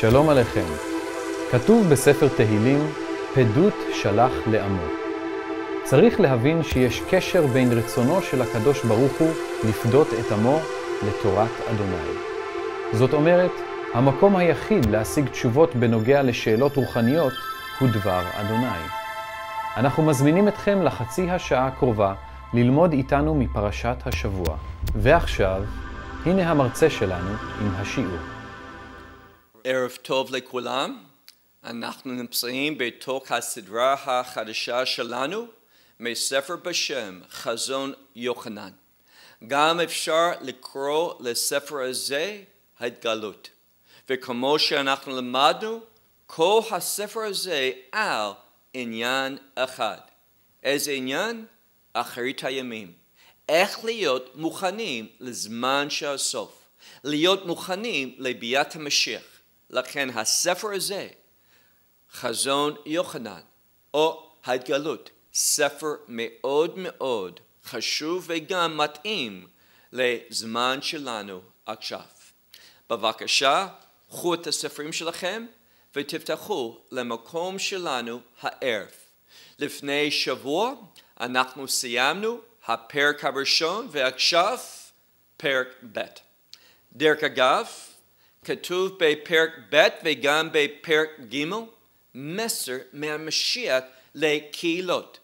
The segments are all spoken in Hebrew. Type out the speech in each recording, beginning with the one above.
שלום עליכם. כתוב בספר תהילים, פדות שלח לעמו. צריך להבין שיש קשר בין רצונו של הקדוש ברוך הוא לפדות את עמו לתורת אדוני. זאת אומרת, המקום היחיד להשיג תשובות בנוגע לשאלות רוחניות הוא דבר אדוני. אנחנו מזמינים אתכם לחצי השעה הקרובה ללמוד איתנו מפרשת השבוע. ועכשיו, הנה המרצה שלנו עם השיעור. ערב טוב לכולם. אנחנו נמצאים בתוך הסדרה החדשה שלנו מספר בשם חזון יוחנן. גם אפשר לקרוא לספר הזה התגלות. וכמו שאנחנו למדנו, כל הספר הזה על עניין אחד. איזה עניין? אחרית הימים. איך להיות מוכנים לזמן של הסוף. להיות מוכנים לביאת המשיח. לכן הספר הזה, חזון יוחנן, או ההתגלות, ספר מאוד מאוד חשוב וגם מתאים לזמן שלנו עכשיו. בבקשה, קחו את הספרים שלכם ותפתחו למקום שלנו הערב. לפני שבוע אנחנו סיימנו הפרק הראשון ועכשיו פרק ב'. דרך אגב, כתוב בפרק ב' וגם בפרק ג', מסר מהמשיח לקהילות.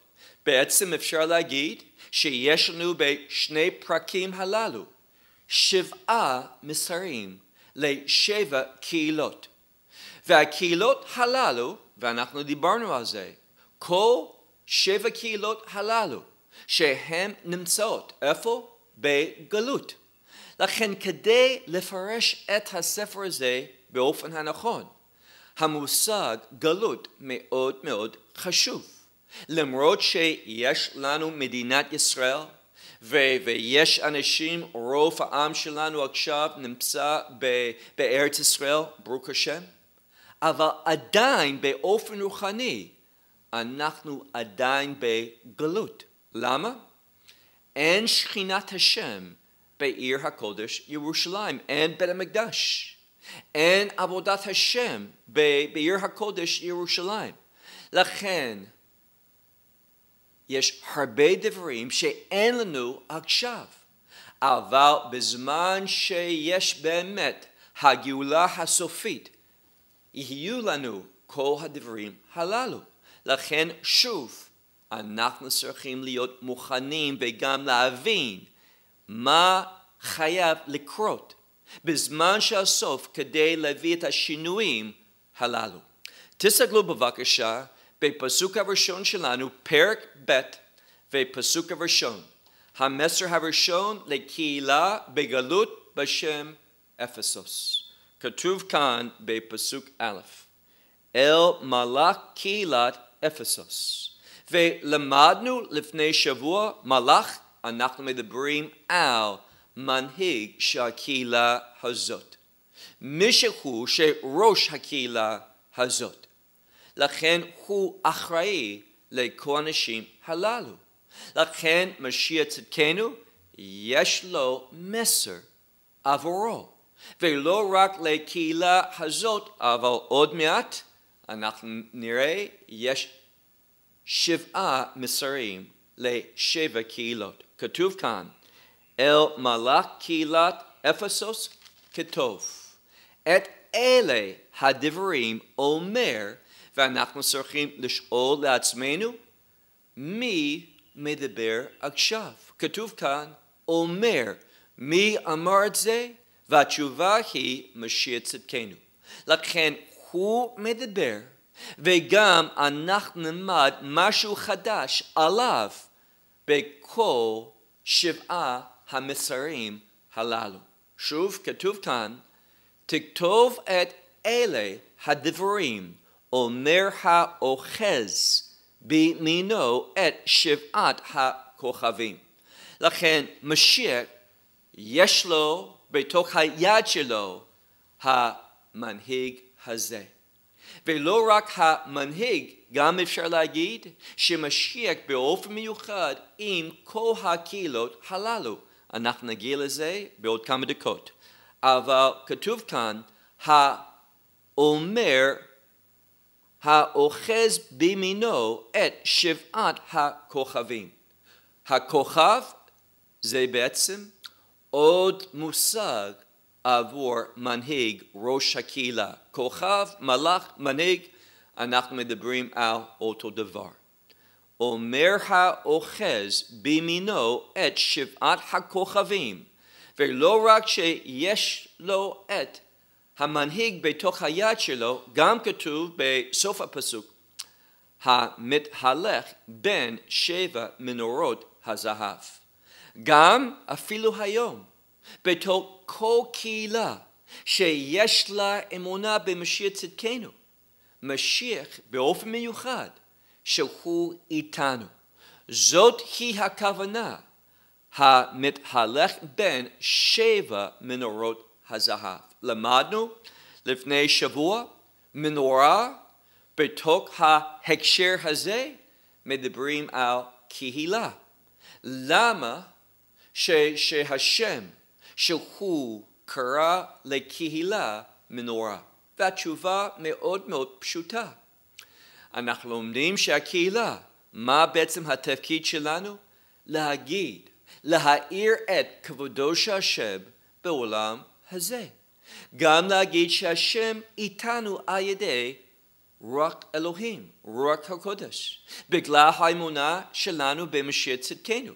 בעצם אפשר להגיד שיש לנו בשני פרקים הללו שבעה מסרים לשבע קהילות. והקהילות הללו, ואנחנו דיברנו על זה, כל שבע קהילות הללו שהן נמצאות, איפה? בגלות. לכן כדי לפרש את הספר הזה באופן הנכון, המושג גלות מאוד מאוד חשוב. למרות שיש לנו מדינת ישראל ו- ויש אנשים, רוב העם שלנו עכשיו נמצא ב- בארץ ישראל, ברוך השם, אבל עדיין באופן רוחני אנחנו עדיין בגלות. למה? אין שכינת השם Be'ir HaKodesh Yerushalayim and Bet HaMikdash and Avodat Hashem Be'ir HaKodesh Yerushalayim. לכן, יש הרבה דברים שאין לנו עכשיו, אבל בזמן שיש באמת הגאולה הסופית, יהיו לנו כל הדברים הללו. לכן שוב, אנחנו צריכים להיות מוכנים וגם להבין מה חייב לקרות בזמן שהסוף כדי להביא את השינויים הללו. תסתכלו בבקשה בפסוק הראשון שלנו, פרק ב' ופסוק הראשון. המסר הראשון לקהילה בגלות בשם אפסוס. כתוב כאן בפסוק א', אל מלאך קהילת אפסוס. ולמדנו לפני שבוע מלאך אנחנו מדברים על מנהיג של הקהילה הזאת. מישהו שראש הקהילה הזאת. לכן הוא אחראי לכל האנשים הללו. לכן משיח צדקנו יש לו מסר עבורו. ולא רק לקהילה הזאת, אבל עוד מעט אנחנו נראה יש שבעה מסרים לשבע קהילות. כתוב כאן, אל מלאך קהילת אפסוס כתוב. את אלה הדברים אומר, ואנחנו צריכים לשאול לעצמנו, מי מדבר עכשיו? כתוב כאן, אומר, מי אמר את זה? והתשובה היא משיע צדקנו. לכן הוא מדבר, וגם אנחנו נלמד משהו חדש עליו. בכל שבעה המסרים הללו. שוב, כתוב כאן, תכתוב את אלה הדברים, אומר האוחז בימינו את שבעת הכוכבים. לכן משיח יש לו בתוך היד שלו המנהיג הזה. ולא רק המנהיג, גם אפשר להגיד שמשיח באופן מיוחד עם כל הקהילות הללו. אנחנו נגיע לזה בעוד כמה דקות. אבל כתוב כאן, האומר, האוחז בימינו את שבעת הכוכבים. הכוכב זה בעצם עוד מושג עבור מנהיג, ראש הקהילה, כוכב, מלאך, מנהיג, אנחנו מדברים על אותו דבר. אומר האוחז בימינו את שבעת הכוכבים, ולא רק שיש לו את המנהיג בתוך היד שלו, גם כתוב בסוף הפסוק, המתהלך בין שבע מנורות הזהב. גם אפילו היום בתוך כל קהילה שיש לה אמונה במשיח צדקנו, משיח באופן מיוחד שהוא איתנו. זאת היא הכוונה המתהלך בין שבע מנורות הזהב. למדנו לפני שבוע מנורה בתוך ההקשר הזה מדברים על קהילה. למה ש, שהשם שהוא קרא לקהילה מנורה. והתשובה מאוד מאוד פשוטה. אנחנו לומדים שהקהילה, מה בעצם התפקיד שלנו? להגיד, להאיר את כבודו של השם בעולם הזה. גם להגיד שהשם איתנו על ידי רק אלוהים, רק הקודש, בגלל האמונה שלנו במשיח צדקנו.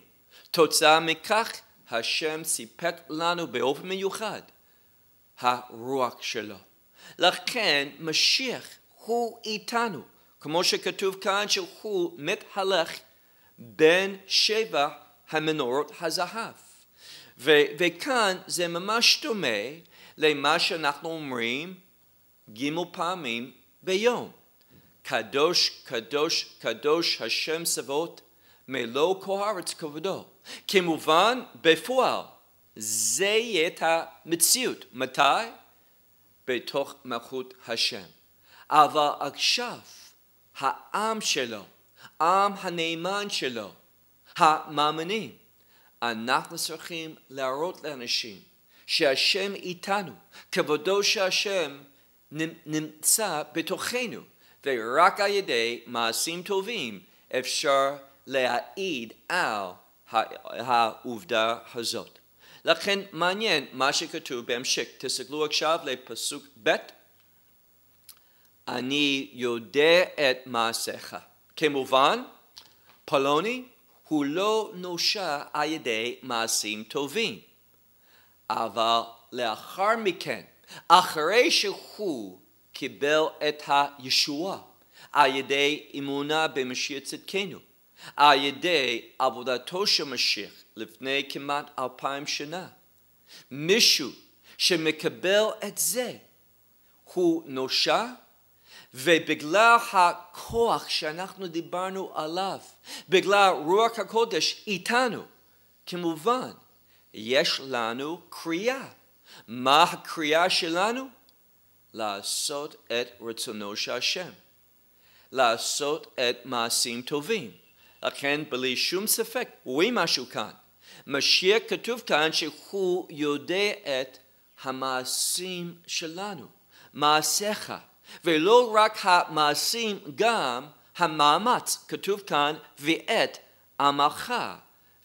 תוצאה מכך השם סיפק לנו באופן מיוחד הרוח שלו. לכן משיח הוא איתנו, כמו שכתוב כאן שהוא מתהלך בין שבע המנורות הזהב. ו- וכאן זה ממש דומה למה שאנחנו אומרים גימו פעמים ביום. קדוש, קדוש, קדוש השם צבאות מלוא כל הארץ כבודו. כמובן, בפועל, זה יהיה את המציאות. מתי? בתוך מלכות השם. אבל עכשיו, העם שלו, עם הנאמן שלו, המאמינים, אנחנו צריכים להראות לאנשים שהשם איתנו, כבודו של השם נמצא בתוכנו, ורק על ידי מעשים טובים אפשר להעיד על העובדה הזאת. לכן מעניין מה שכתוב בהמשך. תסתכלו עכשיו לפסוק ב' אני יודע את מעשיך. כמובן, פלוני הוא לא נושע על ידי מעשים טובים, אבל לאחר מכן, אחרי שהוא קיבל את הישועה על ידי אמונה במשיח צדקנו, על ידי עבודתו של משיח לפני כמעט אלפיים שנה. מישהו שמקבל את זה, הוא נושע, ובגלל הכוח שאנחנו דיברנו עליו, בגלל רוח הקודש איתנו, כמובן, יש לנו קריאה. מה הקריאה שלנו? לעשות את רצונו של השם, לעשות את מעשים טובים. לכן בלי שום ספק, רואים משהו כאן. משיח כתוב כאן שהוא יודע את המעשים שלנו, מעשיך, ולא רק המעשים, גם המאמץ, כתוב כאן, ואת עמך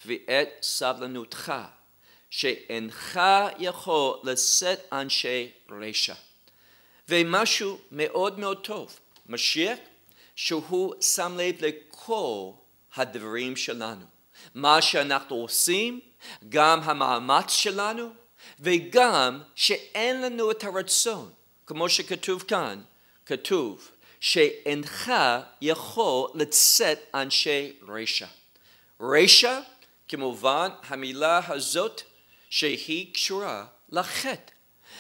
ואת סבלנותך, שאינך יכול לשאת אנשי רשע. ומשהו מאוד מאוד טוב, משיח, שהוא שם לב לכל הדברים שלנו. מה שאנחנו עושים, גם המאמץ שלנו, וגם שאין לנו את הרצון, כמו שכתוב כאן, כתוב שאינך יכול לצאת אנשי רשע. רשע, כמובן המילה הזאת שהיא קשורה לחטא.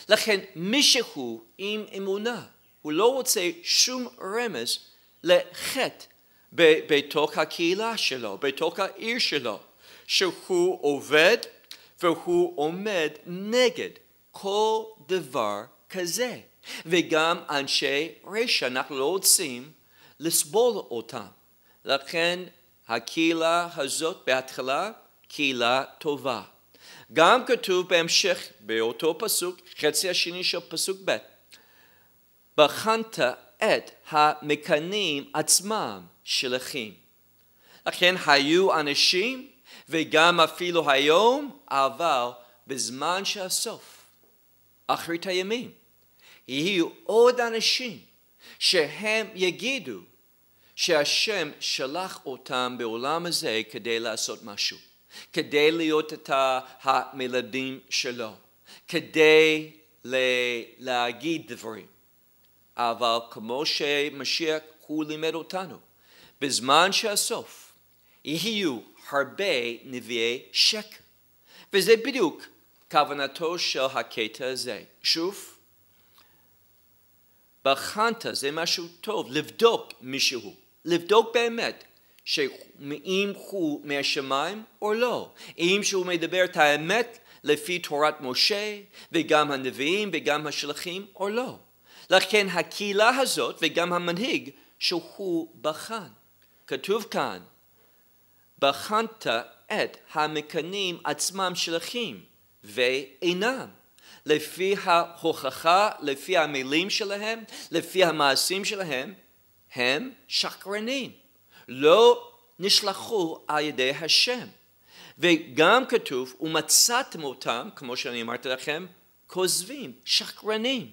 לכן מישהו עם אמונה, הוא לא רוצה שום רמז לחטא בתוך הקהילה שלו, בתוך העיר שלו, שהוא עובד והוא עומד נגד כל דבר כזה. וגם אנשי רשע, אנחנו לא רוצים לסבול אותם. לכן הקהילה הזאת בהתחלה קהילה טובה. גם כתוב בהמשך, באותו פסוק, חצי השני של פסוק ב', בחנת את המקנאים עצמם שליחים. לכן היו אנשים וגם אפילו היום, אבל בזמן שהסוף, אחרית הימים, יהיו עוד אנשים שהם יגידו שהשם שלח אותם בעולם הזה כדי לעשות משהו, כדי להיות את המילדים שלו, כדי להגיד דברים. אבל כמו שמשיח הוא לימד אותנו, בזמן שהסוף יהיו הרבה נביאי שקר. וזה בדיוק כוונתו של הקטע הזה. שוב, בחנת זה משהו טוב, לבדוק מישהו, לבדוק באמת שאם הוא מהשמיים או לא, אם שהוא מדבר את האמת לפי תורת משה וגם הנביאים וגם השלחים או לא. לכן הקהילה הזאת וגם המנהיג שהוא בחן כתוב כאן, בחנת את המקנים עצמם שלכם ואינם, לפי ההוכחה, לפי המילים שלהם, לפי המעשים שלהם, הם שקרנים, לא נשלחו על ידי השם. וגם כתוב, ומצאתם אותם, כמו שאני אמרתי לכם, כוזבים, שקרנים.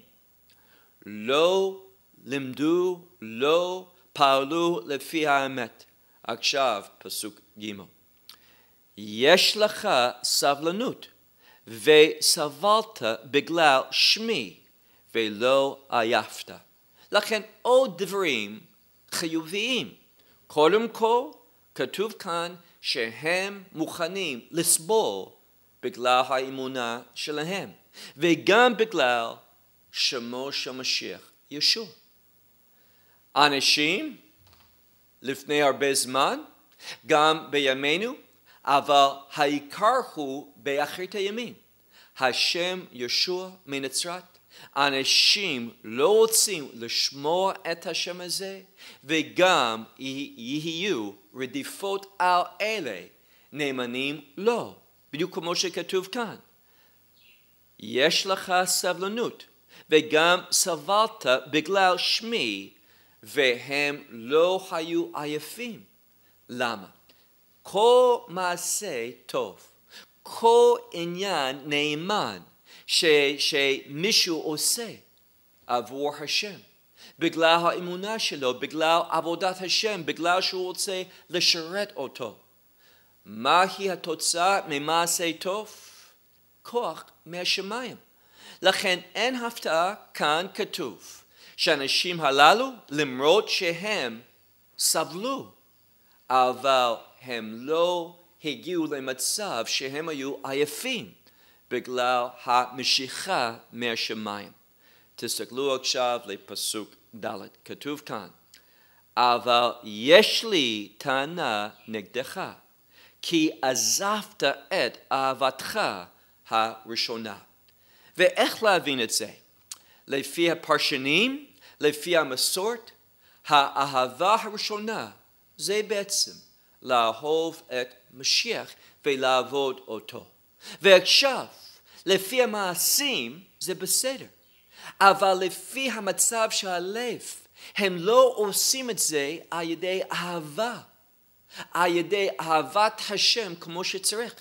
לא לימדו, לא פעלו לפי האמת. עכשיו פסוק ג' יש לך סבלנות וסבלת בגלל שמי ולא עייפת. לכן עוד דברים חיוביים. קודם כל כתוב כאן שהם מוכנים לסבול בגלל האמונה שלהם וגם בגלל שמו של משיח ישוע. אנשים לפני הרבה זמן, גם בימינו, אבל העיקר הוא באחרית הימים. השם ישוע מנצרת אנשים לא רוצים לשמוע את השם הזה, וגם יהיו רדיפות על אלה נאמנים לו, לא, בדיוק כמו שכתוב כאן. יש לך סבלנות, וגם סבלת בגלל שמי והם לא היו עייפים. למה? כל מעשה טוב, כל עניין נאמן ש, שמישהו עושה עבור השם, בגלל האמונה שלו, בגלל עבודת השם, בגלל שהוא רוצה לשרת אותו. מהי התוצאה ממעשה טוב? כוח מהשמיים. לכן אין הפתעה, כאן כתוב. שהאנשים הללו, למרות שהם סבלו, אבל הם לא הגיעו למצב שהם היו עייפים בגלל המשיכה מהשמיים. תסתכלו עכשיו לפסוק ד', כתוב כאן, אבל יש לי טענה נגדך, כי עזבת את אהבתך הראשונה. ואיך להבין את זה? לפי הפרשנים, לפי המסורת, האהבה הראשונה זה בעצם לאהוב את משיח ולעבוד אותו. ועכשיו, לפי המעשים זה בסדר, אבל לפי המצב של הלב, הם לא עושים את זה על ידי אהבה, על ידי אהבת השם כמו שצריך.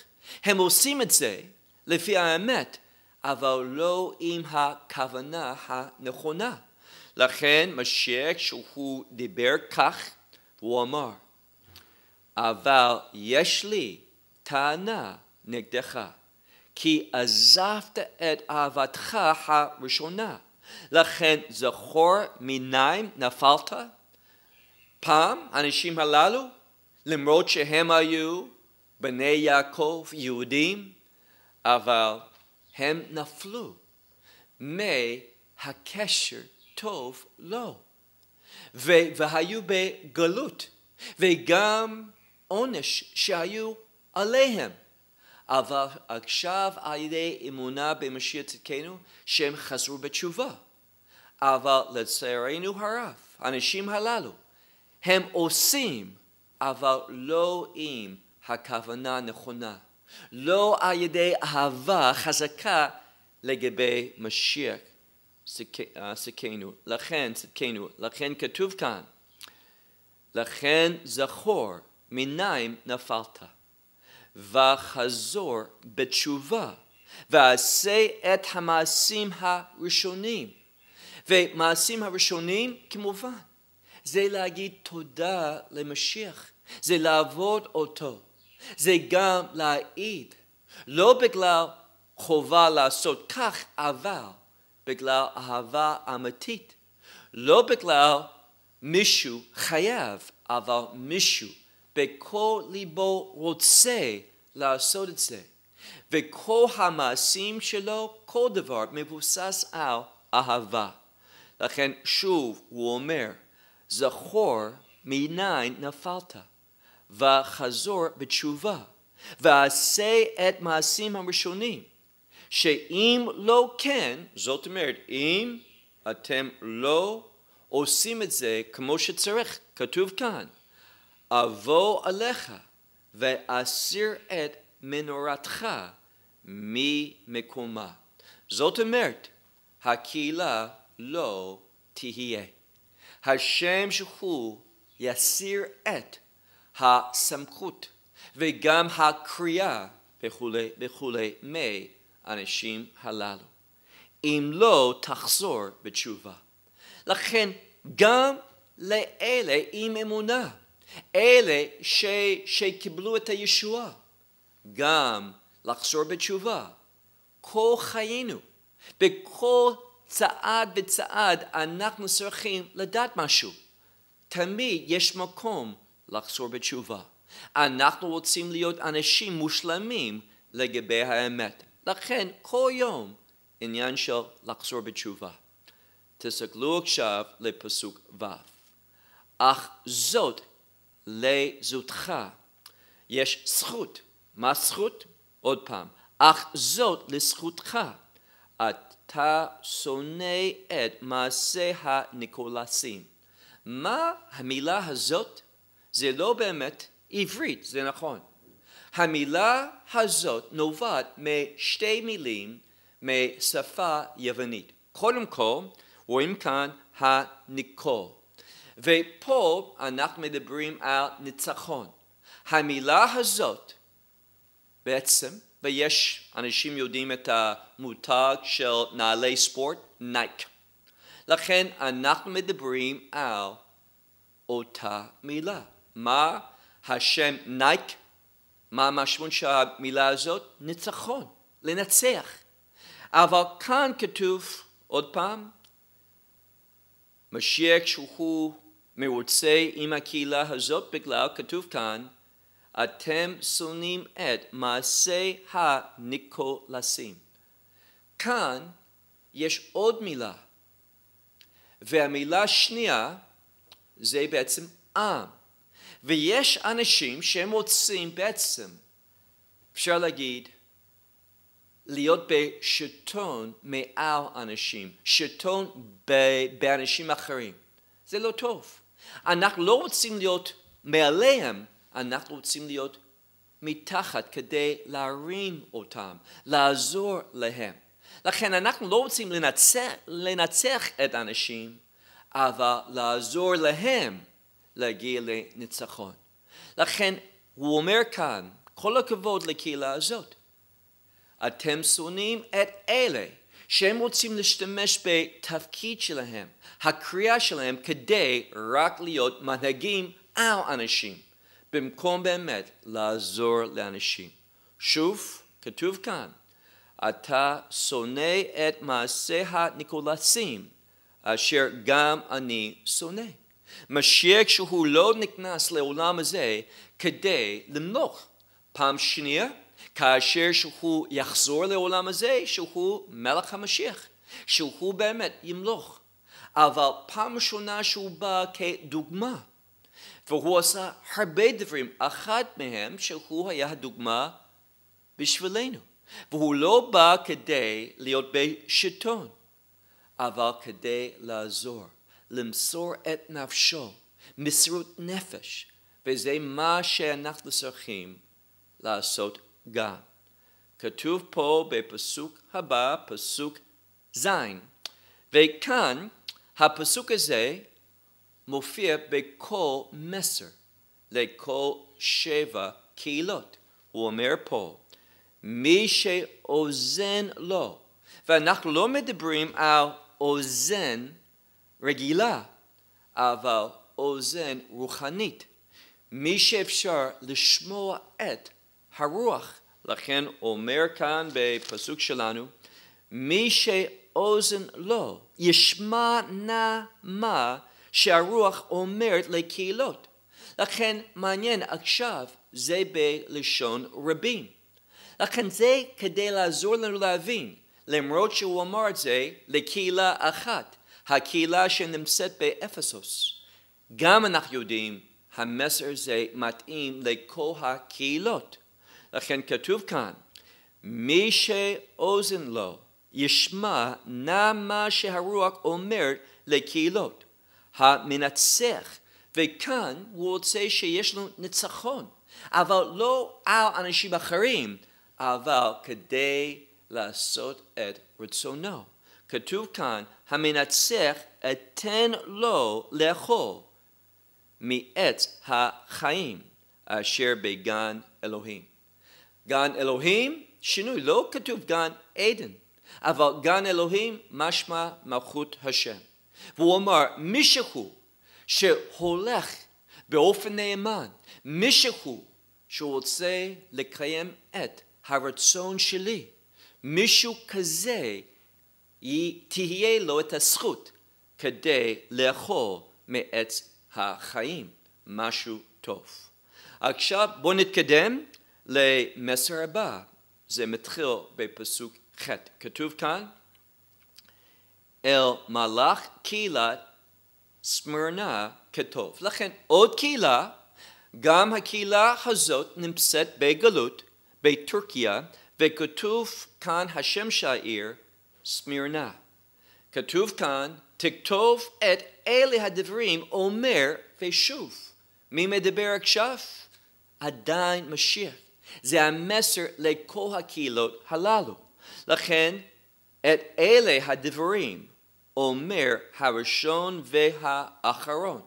הם עושים את זה לפי האמת, אבל לא עם הכוונה הנכונה. לכן משה כשהוא דיבר כך, הוא אמר, אבל יש לי טענה נגדך, כי עזבת את אהבתך הראשונה. לכן זכור מניים נפלת? פעם האנשים הללו, למרות שהם היו בני יעקב, יהודים, אבל הם נפלו מהקשר טוב לו, והיו בגלות, וגם עונש שהיו עליהם. אבל עכשיו על ידי אמונה במשיח צדקנו שהם חזרו בתשובה. אבל לצערנו הרב, האנשים הללו, הם עושים, אבל לא עם הכוונה הנכונה. לא על ידי אהבה חזקה לגבי משיח צדקנו, אה, לכן צדקנו, לכן כתוב כאן, לכן זכור מניים נפלת, וחזור בתשובה, ועשה את המעשים הראשונים. ומעשים הראשונים כמובן, זה להגיד תודה למשיח, זה לעבוד אותו, זה גם להעיד, לא בגלל חובה לעשות כך, אבל בגלל אהבה אמיתית, לא בגלל מישהו חייב, אבל מישהו בכל ליבו רוצה לעשות את זה. וכל המעשים שלו, כל דבר מבוסס על אהבה. לכן שוב הוא אומר, זכור מניין נפלת. וחזור בתשובה, ועשה את מעשים הראשונים, שאם לא כן, זאת אומרת, אם אתם לא עושים את זה כמו שצריך, כתוב כאן, אבוא עליך ואסיר את מנורתך ממקומה. זאת אומרת, הקהילה לא תהיה. השם שהוא יסיר את הסמכות וגם הקריאה וכולי וכולי מהאנשים הללו. אם לא תחזור בתשובה. לכן גם לאלה עם אמונה, אלה ש, שקיבלו את הישועה, גם לחזור בתשובה. כל חיינו, בכל צעד וצעד אנחנו צריכים לדעת משהו. תמיד יש מקום לחזור בתשובה. אנחנו רוצים להיות אנשים מושלמים לגבי האמת. לכן כל יום עניין של לחזור בתשובה. תסתכלו עכשיו לפסוק ו'. אך זאת לזכותך. יש זכות. מה זכות? עוד פעם. אך זאת לזכותך. אתה שונא את מעשי הניקולסים. מה המילה הזאת? זה לא באמת עברית, זה נכון. המילה הזאת נובעת משתי מילים משפה יוונית. קודם כל, רואים כאן הניקור. ופה אנחנו מדברים על ניצחון. המילה הזאת בעצם, ויש אנשים יודעים את המותג של נעלי ספורט, נייק. לכן אנחנו מדברים על אותה מילה. מה השם נייק? מה המשמעות של המילה הזאת? ניצחון, לנצח. אבל כאן כתוב, עוד פעם, משיח שהוא מרוצה עם הקהילה הזאת בגלל, כתוב כאן, אתם שונאים את מעשי הניקולסים. כאן יש עוד מילה, והמילה השנייה זה בעצם עם. ויש אנשים שהם רוצים בעצם, אפשר להגיד, להיות בשלטון מעל אנשים, שלטון באנשים אחרים. זה לא טוב. אנחנו לא רוצים להיות מעליהם, אנחנו רוצים להיות מתחת כדי להרים אותם, לעזור להם. לכן אנחנו לא רוצים לנצח, לנצח את האנשים, אבל לעזור להם להגיע לניצחון. לכן הוא אומר כאן, כל הכבוד לקהילה הזאת. אתם שונאים את אלה שהם רוצים להשתמש בתפקיד שלהם, הקריאה שלהם, כדי רק להיות מנהגים על אנשים, במקום באמת לעזור לאנשים. שוב, כתוב כאן, אתה שונא את מעשי הניקולסים, אשר גם אני שונא. משיח שהוא לא נכנס לעולם הזה כדי למלוך. פעם שנייה, כאשר שהוא יחזור לעולם הזה, שהוא מלך המשיח, שהוא באמת ימלוך. אבל פעם ראשונה שהוא בא כדוגמה, והוא עשה הרבה דברים, אחת מהם שהוא היה הדוגמה בשבילנו. והוא לא בא כדי להיות בשלטון, אבל כדי לעזור. למסור את נפשו, מסירות נפש, וזה מה שאנחנו צריכים לעשות גם. כתוב פה בפסוק הבא, פסוק ז', וכאן הפסוק הזה מופיע בכל מסר, לכל שבע קהילות. הוא אומר פה, מי שאוזן לו, ואנחנו לא מדברים על אוזן רגילה, אבל אוזן רוחנית. מי שאפשר לשמוע את הרוח. לכן אומר כאן בפסוק שלנו, מי שאוזן לא ישמע נא מה שהרוח אומרת לקהילות. לכן מעניין עכשיו זה בלשון רבים. לכן זה כדי לעזור לנו להבין, למרות שהוא אמר את זה לקהילה אחת, הקהילה שנמצאת באפסוס, גם אנחנו יודעים, המסר זה מתאים לכל הקהילות. לכן כתוב כאן, מי שאוזן לו ישמע נא מה שהרוח אומר לקהילות, המנצח, וכאן הוא רוצה שיש לנו ניצחון, אבל לא על אנשים אחרים, אבל כדי לעשות את רצונו. כתוב כאן, המנצח אתן לו לאכול מעץ החיים אשר בגן אלוהים. גן אלוהים, שינוי, לא כתוב גן עדן, אבל גן אלוהים משמע מלכות השם. והוא אמר, מישהו שהולך באופן נאמן, מישהו שרוצה לקיים את הרצון שלי, מישהו כזה תהיה לו את הזכות כדי לאכול מעץ החיים, משהו טוב. עכשיו בואו נתקדם למסר הבא, זה מתחיל בפסוק ח', כתוב כאן אל מלאך קהילת סמרנה כתוב. לכן עוד קהילה, גם הקהילה הזאת נמצאת בגלות, בטורקיה, וכתוב כאן השם של העיר סמירנה. כתוב כאן, תכתוב את אלה הדברים אומר ושוב. מי מדבר עכשיו? עדיין משיח. זה המסר לכל הקהילות הללו. לכן, את אלה הדברים אומר הראשון והאחרון.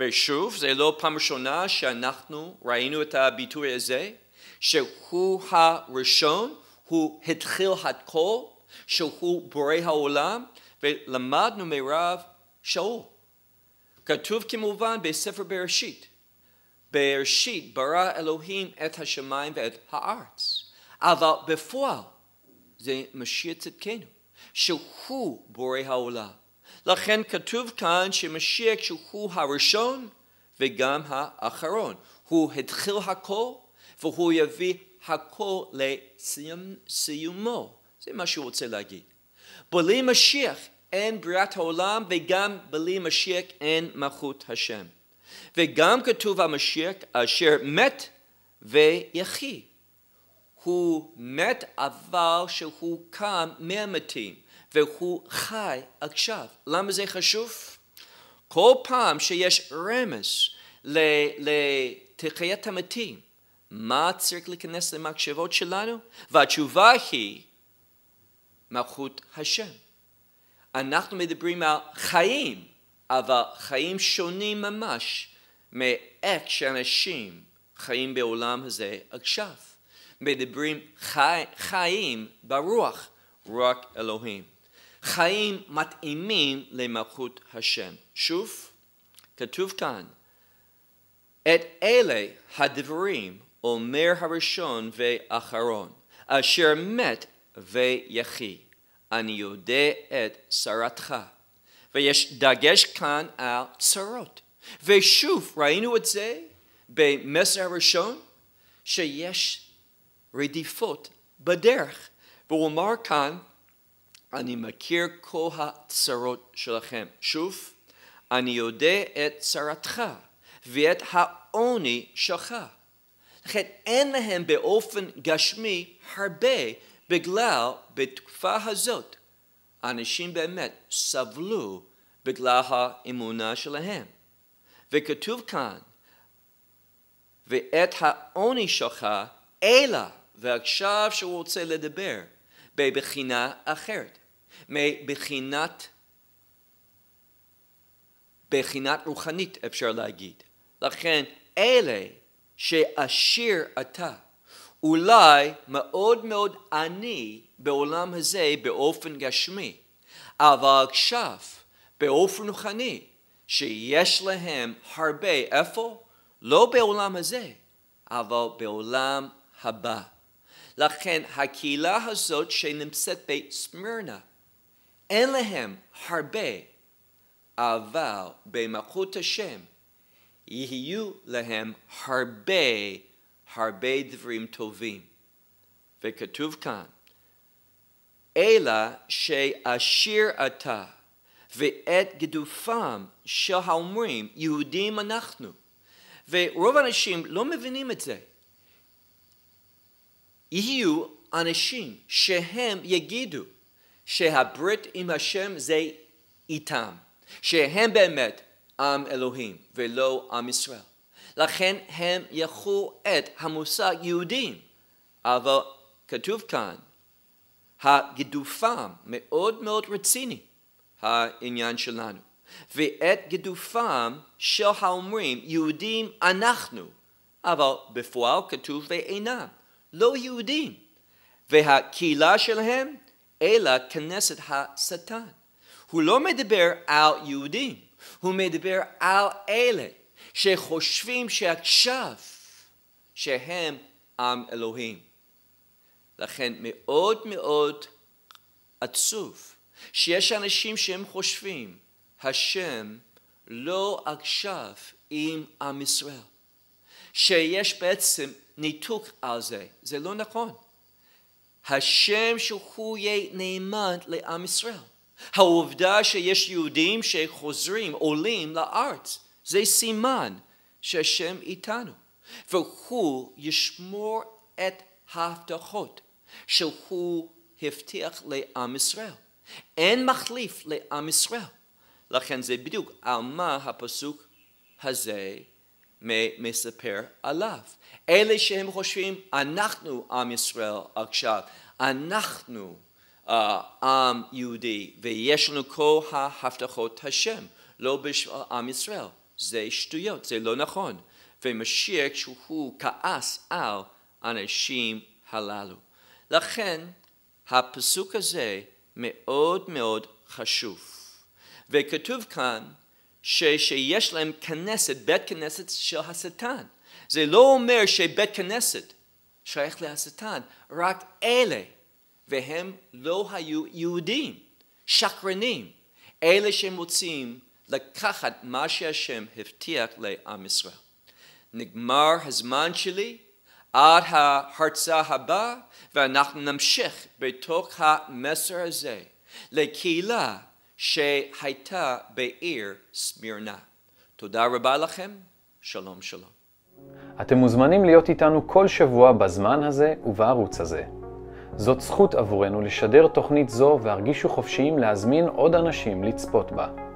ושוב, זה לא פעם ראשונה שאנחנו ראינו את הביטוי הזה, שהוא הראשון, הוא התחיל הכל, שהוא בורא העולם, ולמדנו מרב שאול. כתוב כמובן בספר בראשית. בראשית ברא אלוהים את השמיים ואת הארץ, אבל בפועל זה משיח צדקנו, שהוא בורא העולם. לכן כתוב כאן שמשיח שהוא הראשון וגם האחרון. הוא התחיל הכל והוא יביא הכל לסיומו. זה מה שהוא רוצה להגיד. בלי משיח אין בריאת העולם וגם בלי משיח אין מלכות השם. וגם כתוב המשיח אשר מת ויחי. הוא מת אבל שהוא קם מהמתים והוא חי עכשיו. למה זה חשוב? כל פעם שיש רמז לתחיית המתים, מה צריך להיכנס למחשבות שלנו? והתשובה היא מלכות השם. אנחנו מדברים על חיים, אבל חיים שונים ממש מאיך שאנשים חיים בעולם הזה עכשיו. מדברים חי, חיים ברוח, רוח אלוהים. חיים מתאימים למלכות השם. שוב, כתוב כאן, את אלה הדברים אומר הראשון והאחרון, אשר מת ויחי. אני יודע את צרתך. ויש דגש כאן על צרות. ושוב, ראינו את זה במסר הראשון, שיש רדיפות בדרך. והוא אמר כאן, אני מכיר כל הצרות שלכם. שוב, אני יודע את צרתך ואת העוני שלך. לכן אין להם באופן גשמי הרבה בגלל, בתקופה הזאת, אנשים באמת סבלו בגלל האמונה שלהם. וכתוב כאן, ואת העוני שלך, אלא, ועכשיו שהוא רוצה לדבר, בבחינה אחרת, מבחינת, בחינת רוחנית אפשר להגיד. לכן, אלה שעשיר אתה, אולי מאוד מאוד עני בעולם הזה באופן גשמי, אבל עכשיו באופן רוחני, שיש להם הרבה, איפה? לא בעולם הזה, אבל בעולם הבא. לכן הקהילה הזאת שנמצאת בסמירנה, אין להם הרבה, אבל במלכות השם יהיו להם הרבה הרבה דברים טובים. וכתוב כאן, אלא שעשיר אתה ואת גדופם של האומרים יהודים אנחנו. ורוב האנשים לא מבינים את זה. יהיו אנשים שהם יגידו שהברית עם השם זה איתם, שהם באמת עם אלוהים ולא עם ישראל. לכן הם יחו את המושג יהודים. אבל כתוב כאן, הגידופם מאוד מאוד רציני, העניין שלנו, ואת גידופם של האומרים יהודים אנחנו, אבל בפועל כתוב ואינם, לא יהודים, והקהילה שלהם אלא כנסת השטן. הוא לא מדבר על יהודים, הוא מדבר על אלה שחושבים שעכשיו שהם עם אלוהים. לכן מאוד מאוד עצוב שיש אנשים שהם חושבים השם לא עכשיו עם עם ישראל. שיש בעצם ניתוק על זה, זה לא נכון. השם שהוא יהיה נאמן לעם ישראל. העובדה שיש יהודים שחוזרים, עולים לארץ, זה סימן שהשם איתנו, והוא ישמור את ההבטחות שהוא הבטיח לעם ישראל. אין מחליף לעם ישראל. לכן זה בדיוק על מה הפסוק הזה מספר עליו. אלה שהם חושבים, אנחנו עם ישראל עכשיו, אנחנו uh, עם יהודי, ויש לנו כל ההבטחות השם, לא בשביל עם ישראל. זה שטויות, זה לא נכון. ומשיח שהוא כעס על האנשים הללו. לכן הפסוק הזה מאוד מאוד חשוב. וכתוב כאן ש, שיש להם כנסת, בית כנסת של השטן. זה לא אומר שבית כנסת שייך להשטן, רק אלה, והם לא היו יהודים, שקרנים, אלה שמוצאים לקחת מה שהשם הבטיח לעם ישראל. נגמר הזמן שלי עד ההרצאה הבאה ואנחנו נמשיך בתוך המסר הזה לקהילה שהייתה בעיר סמירנה. תודה רבה לכם, שלום שלום. אתם מוזמנים להיות איתנו כל שבוע בזמן הזה ובערוץ הזה. זאת זכות עבורנו לשדר תוכנית זו והרגישו חופשיים להזמין עוד אנשים לצפות בה.